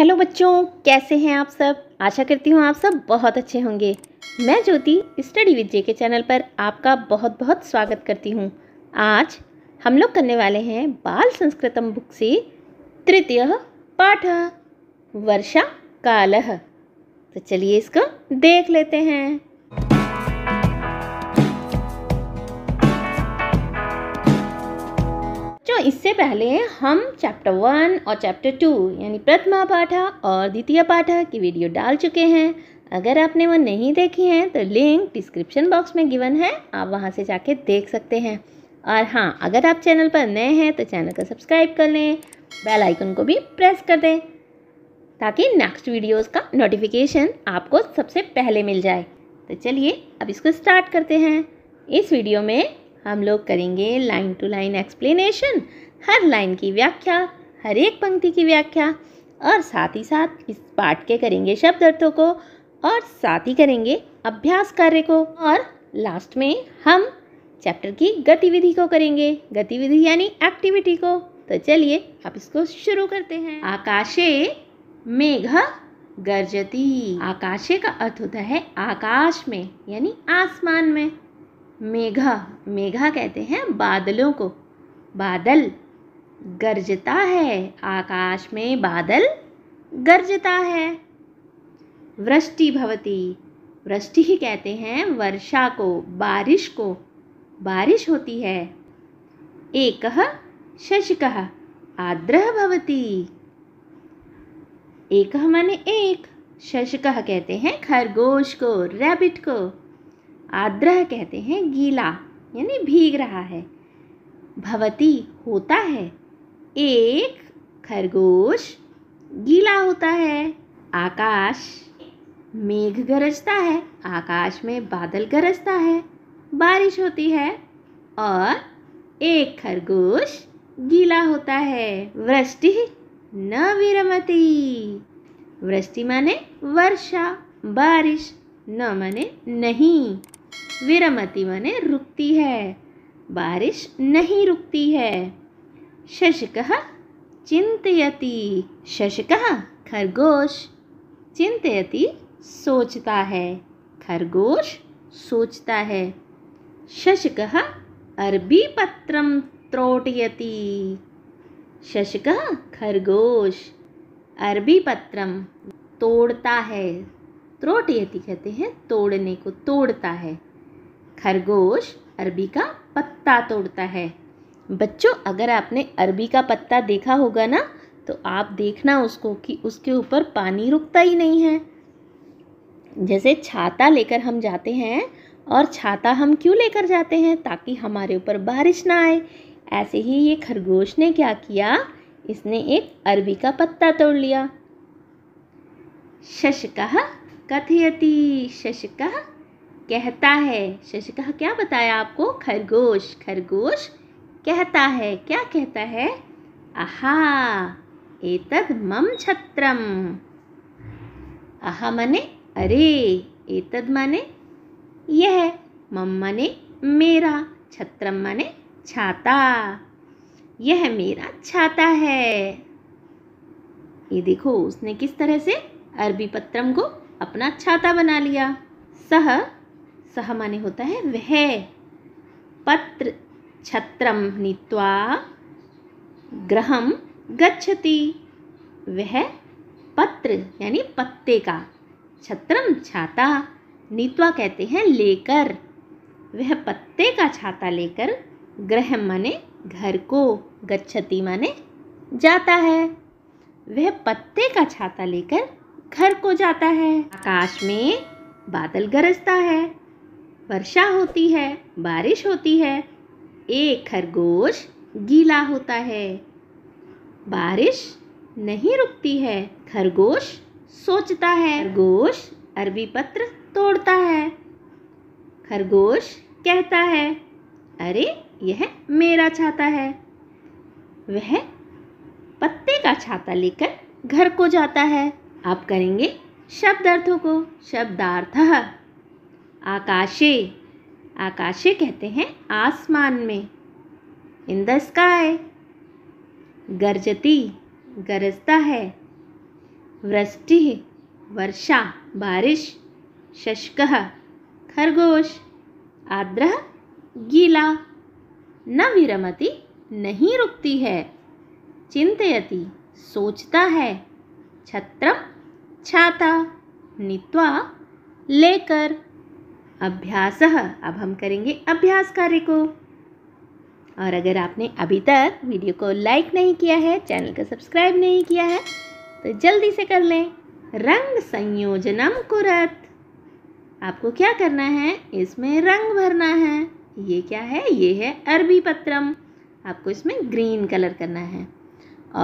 hello बच्चों कैसे हैं आप सब आशा करती हूँ आप सब बहुत अच्छे होंगे मैं ज्योति स्टडी विद जे के चैनल पर आपका बहुत बहुत स्वागत करती हूँ आज हम लोग करने वाले हैं बाल संस्कृतम बुक से तृतीय पाठ वर्षा काल तो चलिए इसको देख लेते हैं पहले हम चैप्टर वन और चैप्टर टू यानी प्रथमा पाठा और द्वितीय पाठा की वीडियो डाल चुके हैं अगर आपने वो नहीं देखी हैं तो लिंक डिस्क्रिप्शन बॉक्स में गिवन है आप वहाँ से जाके देख सकते हैं और हाँ अगर आप चैनल पर नए हैं तो चैनल को सब्सक्राइब कर लें बेल आइकन को भी प्रेस कर दें ताकि नेक्स्ट वीडियोस का नोटिफिकेशन आपको सबसे पहले मिल जाए तो चलिए अब इसको स्टार्ट करते हैं इस वीडियो में हम लोग करेंगे लाइन टू लाइन एक्सप्लेनेशन हर लाइन की व्याख्या हर एक पंक्ति की व्याख्या और साथ ही साथ इस पाठ के करेंगे शब्द अर्थों को और साथ ही करेंगे अभ्यास कार्य को और लास्ट में हम चैप्टर की गतिविधि को करेंगे गतिविधि यानी एक्टिविटी को तो चलिए आप इसको शुरू करते हैं आकाशे मेघ गर्जती आकाशे का अर्थ होता है आकाश में यानी आसमान में मेघा मेघा कहते हैं बादलों को बादल गरजता है आकाश में बादल गरजता है वृष्टि भवती वृष्टि ही कहते हैं वर्षा को बारिश को बारिश होती है एक शशक आर्द्र भवती एक माने एक शशक कहते हैं खरगोश को रैबिट को आद्रह कहते हैं गीला यानी भीग रहा है भवती होता है एक खरगोश गीला होता है आकाश मेघ गरजता है आकाश में बादल गरजता है बारिश होती है और एक खरगोश गीला होता है वृष्टि न विरमती वृष्टि माने वर्षा बारिश न माने नहीं विरमती माने रुकती है बारिश नहीं रुकती है शशक चिंतती शशक खरगोश चिंतती सोचता है खरगोश सोचता है शशक अरबी पत्रम त्रोटयती शशक खरगोश अरबी पत्र तोड़ता है त्रोटयती कहते हैं तोड़ने को तोड़ता है खरगोश अरबी का पत्ता तोड़ता है बच्चों अगर आपने अरबी का पत्ता देखा होगा ना तो आप देखना उसको कि उसके ऊपर पानी रुकता ही नहीं है जैसे छाता लेकर हम जाते हैं और छाता हम क्यों लेकर जाते हैं ताकि हमारे ऊपर बारिश ना आए ऐसे ही ये खरगोश ने क्या किया इसने एक अरबी का पत्ता तोड़ लिया शशकह कथयति शशकह कहता है शशकह क्या बताया आपको खरगोश खरगोश कहता है क्या कहता है अहा एतद् मम छत्रम अहा माने अरे एतद् माने यह मम माने मेरा छत्रम माने छाता यह मेरा छाता है ये देखो उसने किस तरह से अरबी पत्रम को अपना छाता बना लिया सह सह माने होता है वह पत्र छत्र नीता गृह गच्छति वह पत्र यानी पत्ते का छत्रम छाता नीतवा कहते हैं लेकर वह पत्ते का छाता लेकर ग्रह माने घर को गच्छति माने जाता है वह पत्ते का छाता लेकर घर को जाता है आकाश में बादल गरजता है वर्षा होती है बारिश होती है एक खरगोश गीला होता है बारिश नहीं रुकती है खरगोश सोचता है खरगोश अरबी पत्र तोड़ता है खरगोश कहता है अरे यह मेरा छाता है वह पत्ते का छाता लेकर घर को जाता है आप करेंगे शब्द अर्थों को शब्दार्थ आकाशे आकाशे कहते हैं आसमान में इन द स्काय गरजती गरजता है वृष्टि वर्षा बारिश शशकह खरगोश आर्द्र गीला न विरमती नहीं रुकती है चिंतयति सोचता है छत्र छाता नित्वा लेकर अभ्यास अब हम करेंगे अभ्यास कार्य को और अगर आपने अभी तक वीडियो को लाइक नहीं किया है चैनल को सब्सक्राइब नहीं किया है तो जल्दी से कर लें रंग संयोजनम कुरत आपको क्या करना है इसमें रंग भरना है ये क्या है ये है अरबी पत्रम आपको इसमें ग्रीन कलर करना है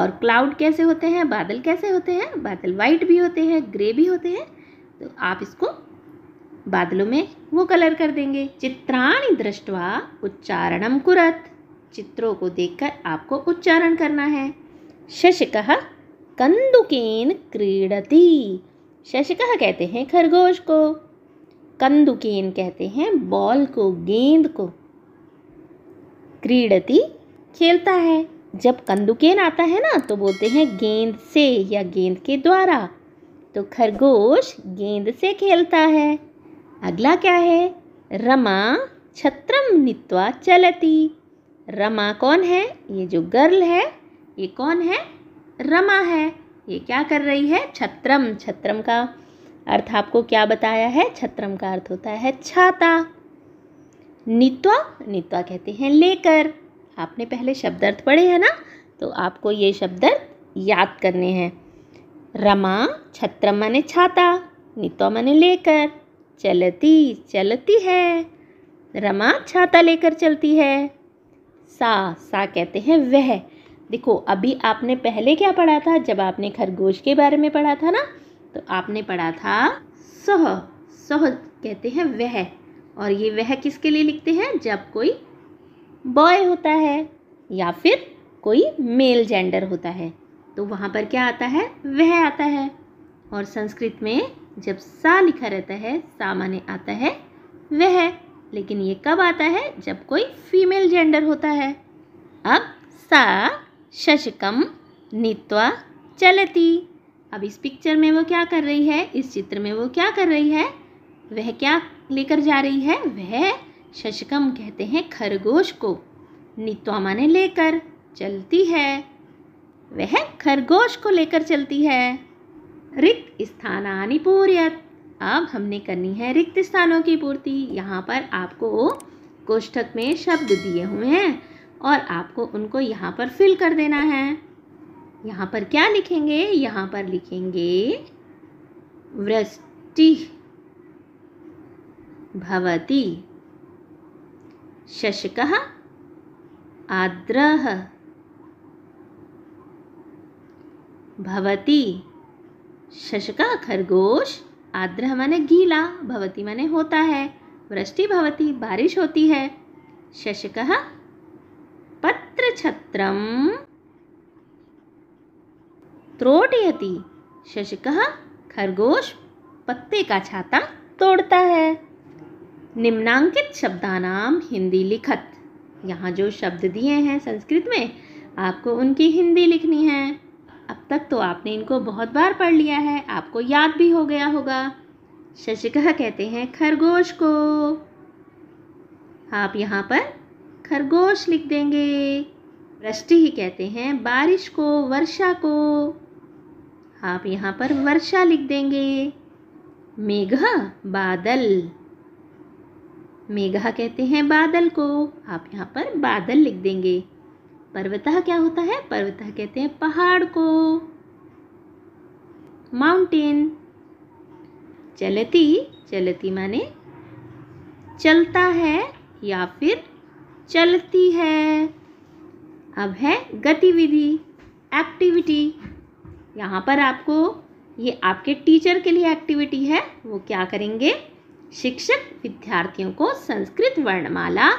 और क्लाउड कैसे होते हैं बादल कैसे होते हैं बादल वाइट भी होते हैं ग्रे भी होते हैं तो आप इसको बादलों में वो कलर कर देंगे चित्राणी दृष्टवा उच्चारणम कुरत चित्रों को देखकर आपको उच्चारण करना है शशक कंदुकेन क्रीडती शशक कहते हैं खरगोश को कंदुकेन कहते हैं बॉल को गेंद को क्रीडती खेलता है जब कंदुकेन आता है ना तो बोलते हैं गेंद से या गेंद के द्वारा तो खरगोश गेंद से खेलता है अगला क्या है रमा छत्रम नित्वा चलती रमा कौन है ये जो गर्ल है ये कौन है रमा है ये क्या कर रही है छत्रम छत्रम का अर्थ आपको क्या बताया है छत्रम का अर्थ होता है छाता नित्वा नित्वा कहते हैं लेकर आपने पहले शब्द अर्थ पढ़े हैं ना तो आपको ये शब्द अर्थ याद करने हैं रमा छत्रम माने छाता नित्वा माने लेकर चलती चलती है रमा छाता लेकर चलती है सा सा कहते हैं वह देखो अभी आपने पहले क्या पढ़ा था जब आपने खरगोश के बारे में पढ़ा था ना तो आपने पढ़ा था सह सह कहते हैं वह और ये वह किसके लिए लिखते हैं जब कोई बॉय होता है या फिर कोई मेल जेंडर होता है तो वहाँ पर क्या आता है वह आता है और संस्कृत में जब सा लिखा रहता है माने आता है वह लेकिन ये कब आता है जब कोई फीमेल जेंडर होता है अब सा शशकम नित्वा चलती अब इस पिक्चर में वो क्या कर रही है इस चित्र में वो क्या कर रही है वह क्या लेकर जा रही है वह शशकम कहते हैं खरगोश को नित्वा माने लेकर चलती है वह खरगोश को लेकर चलती है रिक्त स्थानानि पूर्यत अब हमने करनी है रिक्त स्थानों की पूर्ति यहाँ पर आपको कोष्ठक में शब्द दिए हुए हैं और आपको उनको यहाँ पर फिल कर देना है यहाँ पर क्या लिखेंगे यहाँ पर लिखेंगे वृष्टि भवती शशक आद्रः भवती शशका खरगोश आद्र माने गीला भवती माने होता है वृष्टि भवती बारिश होती है शशक पत्र छत्रम त्रोटयति शशक खरगोश पत्ते का छाता तोड़ता है निम्नांकित शब्दानाम हिंदी लिखत यहाँ जो शब्द दिए हैं संस्कृत में आपको उनकी हिंदी लिखनी है तक तो आपने इनको बहुत बार पढ़ लिया है आपको याद भी हो गया होगा शशिकह कहते हैं खरगोश को आप यहाँ पर खरगोश लिख देंगे वृष्टि ही कहते हैं बारिश को वर्षा को आप यहाँ पर वर्षा लिख देंगे मेघा बादल मेघा कहते हैं बादल को आप यहाँ पर बादल लिख देंगे पर्वतः क्या होता है पर्वतः कहते हैं पहाड़ को माउंटेन चलती चलती माने चलता है या फिर चलती है अब है गतिविधि एक्टिविटी यहाँ पर आपको ये आपके टीचर के लिए एक्टिविटी है वो क्या करेंगे शिक्षक विद्यार्थियों को संस्कृत वर्णमाला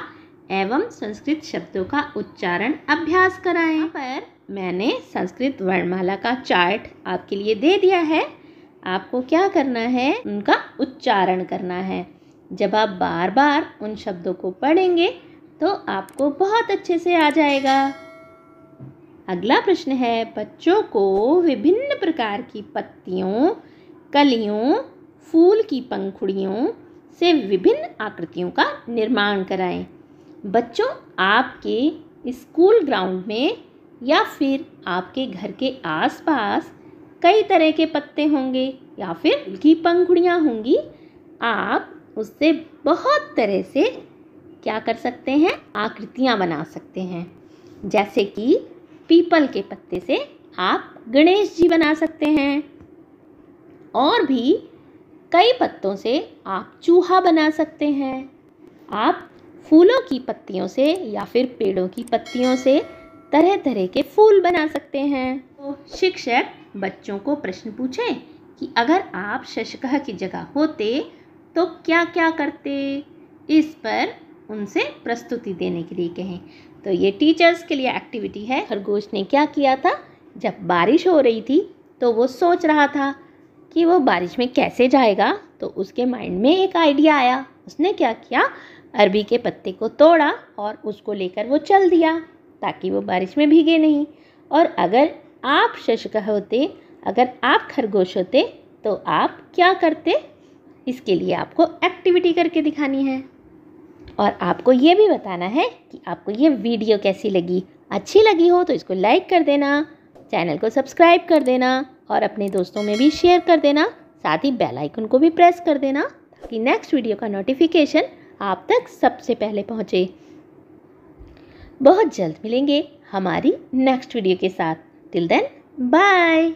एवं संस्कृत शब्दों का उच्चारण अभ्यास कराएं पर मैंने संस्कृत वर्णमाला का चार्ट आपके लिए दे दिया है आपको क्या करना है उनका उच्चारण करना है जब आप बार बार उन शब्दों को पढ़ेंगे तो आपको बहुत अच्छे से आ जाएगा अगला प्रश्न है बच्चों को विभिन्न प्रकार की पत्तियों कलियों फूल की पंखुड़ियों से विभिन्न आकृतियों का निर्माण कराएं बच्चों आपके स्कूल ग्राउंड में या फिर आपके घर के आसपास कई तरह के पत्ते होंगे या फिर उनकी पंखुड़ियाँ होंगी आप उससे बहुत तरह से क्या कर सकते हैं आकृतियाँ बना सकते हैं जैसे कि पीपल के पत्ते से आप गणेश जी बना सकते हैं और भी कई पत्तों से आप चूहा बना सकते हैं आप फूलों की पत्तियों से या फिर पेड़ों की पत्तियों से तरह तरह के फूल बना सकते हैं तो शिक्षक बच्चों को प्रश्न पूछे कि अगर आप शशकह की जगह होते तो क्या क्या करते इस पर उनसे प्रस्तुति देने के लिए कहें तो ये टीचर्स के लिए एक्टिविटी है खरगोश ने क्या किया था जब बारिश हो रही थी तो वो सोच रहा था कि वो बारिश में कैसे जाएगा तो उसके माइंड में एक आइडिया आया उसने क्या किया अरबी के पत्ते को तोड़ा और उसको लेकर वो चल दिया ताकि वो बारिश में भीगे नहीं और अगर आप शशक होते अगर आप खरगोश होते तो आप क्या करते इसके लिए आपको एक्टिविटी करके दिखानी है और आपको ये भी बताना है कि आपको ये वीडियो कैसी लगी अच्छी लगी हो तो इसको लाइक कर देना चैनल को सब्सक्राइब कर देना और अपने दोस्तों में भी शेयर कर देना साथ ही बेल आइकन को भी प्रेस कर देना ताकि नेक्स्ट वीडियो का नोटिफिकेशन आप तक सबसे पहले पहुँचे बहुत जल्द मिलेंगे हमारी नेक्स्ट वीडियो के साथ टिल देन बाय